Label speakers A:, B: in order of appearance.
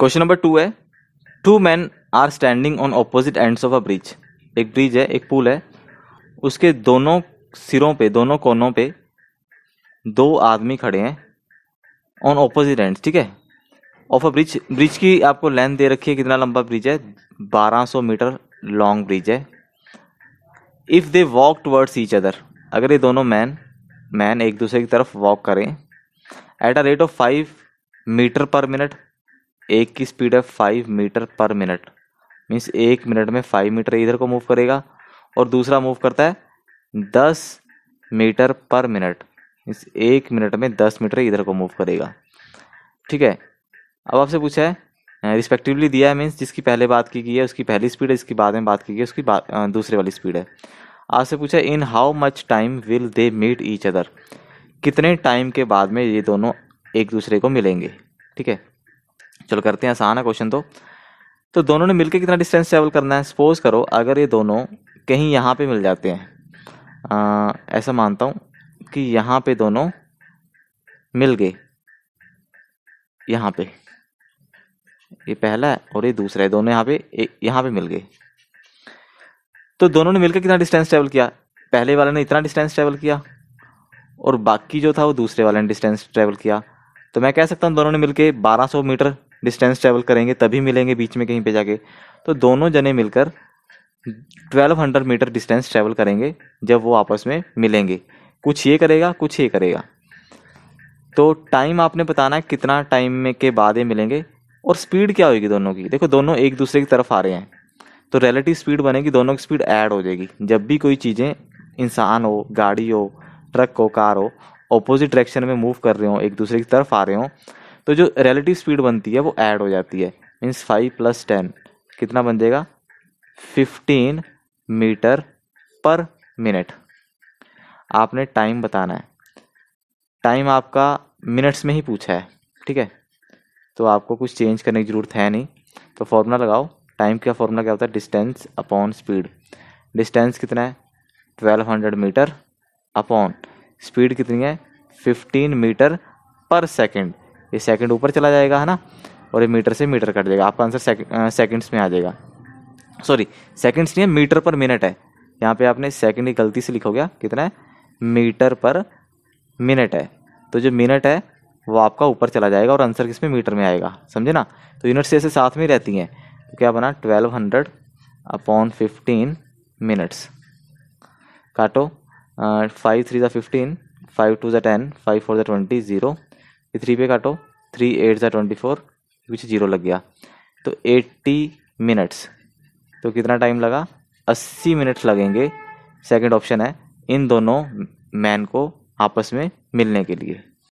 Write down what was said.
A: question number two है two men are standing on opposite ends of a bridge एक bridge है एक पुल है उसके दोनों सिरों पे दोनों कोनों पे दो आदमी खड़े हैं ऑन ऑपोजिट एंड ठीक है ऑफ अ ब्रिज ब्रिज की आपको लेंथ दे रखी है कितना लंबा ब्रिज है 1200 मीटर लॉन्ग ब्रिज है if they walk towards each other अगर ये दोनों मैन मैन एक दूसरे की तरफ वॉक करें at a rate of five metre per minute एक की स्पीड है five metre per minute means एक मिनट में फाइव मीटर इधर को मूव करेगा और दूसरा मूव करता है दस मीटर पर मिनट मीन्स एक मिनट में दस मीटर इधर को मूव करेगा ठीक है अब आपसे पूछा है रिस्पेक्टिवली दिया है मीन्स जिसकी पहले बात की गई है उसकी पहली स्पीड है इसकी बाद में बात की गई है उसकी दूसरे वाली स्पीड है आपसे पूछा in how much time will they meet each other कितने टाइम के बाद में ये दोनों एक दूसरे को मिलेंगे ठीक है चलो करते हैं आसान है क्वेश्चन तो तो दोनों ने मिलकर कितना डिस्टेंस ट्रेवल करना है सपोज करो अगर ये दोनों कहीं यहाँ पे मिल जाते हैं आ, ऐसा मानता हूँ कि यहाँ पे दोनों मिल गए यहाँ पे ये पहला है और ये दूसरा है दोनों यहाँ पे यहाँ पे मिल गए तो दोनों ने मिलकर कितना डिस्टेंस ट्रेवल किया पहले वाले ने इतना डिस्टेंस ट्रेवल किया और बाकी जो था वो दूसरे वाले ने डिस्टेंस ट्रेवल किया तो मैं कह सकता हूँ दोनों ने मिलकर 1200 मीटर डिस्टेंस ट्रैवल करेंगे तभी मिलेंगे बीच में कहीं पे जाके तो दोनों जने मिलकर 1200 मीटर डिस्टेंस ट्रैवल करेंगे जब वो आपस में मिलेंगे कुछ ये करेगा कुछ ये करेगा तो टाइम आपने बताना है कितना टाइम में के बाद ये मिलेंगे और स्पीड क्या होगी दोनों की देखो दोनों एक दूसरे की तरफ आ रहे हैं तो रिलेटिव स्पीड बनेगी दोनों की स्पीड ऐड हो जाएगी जब भी कोई चीज़ें इंसान हो गाड़ी हो ट्रक हो कार हो अपोजिट डायरेक्शन में मूव कर रहे हो एक दूसरे की तरफ आ रहे हो तो जो रिलेटिव स्पीड बनती है वो ऐड हो जाती है मीन्स फाइव प्लस टेन कितना बन जाएगा फिफ्टीन मीटर पर मिनट आपने टाइम बताना है टाइम आपका मिनट्स में ही पूछा है ठीक है तो आपको कुछ चेंज करने की ज़रूरत है नहीं तो फॉर्मूला लगाओ टाइम का फॉर्मूला क्या होता है डिस्टेंस अपॉन स्पीड डिस्टेंस कितना है twelve hundred metre upon speed कितनी है फिफ्टीन मीटर पर सेकेंड ये सेकंड ऊपर चला जाएगा है ना और ये मीटर से मीटर कट जाएगा आपका आंसर सेक, सेकंड्स में आ जाएगा सॉरी सेकंड्स नहीं है मीटर पर मिनट है यहाँ पे आपने सेकंड ही गलती से लिखा हो गया कितना है मीटर पर मिनट है तो जो मिनट है वो आपका ऊपर चला जाएगा और आंसर किस में मीटर में आएगा समझे ना तो यूनिट्स ऐसे साथ में रहती हैं तो क्या बना twelve hundred upon fifteen minutes काटो फाइव थ्री ज़ा फिफ्टीन फाइव टू ज़ा टेन फाइव फोर ज़ा ट्वेंटी ज़ीरो ये थ्री पे काटो थ्री एट ज़ा ट्वेंटी फोर पीछे जीरो लग गया तो एट्टी मिनट्स तो कितना टाइम लगा अस्सी मिनट्स लगेंगे सेकंड ऑप्शन है इन दोनों मैन को आपस में मिलने के लिए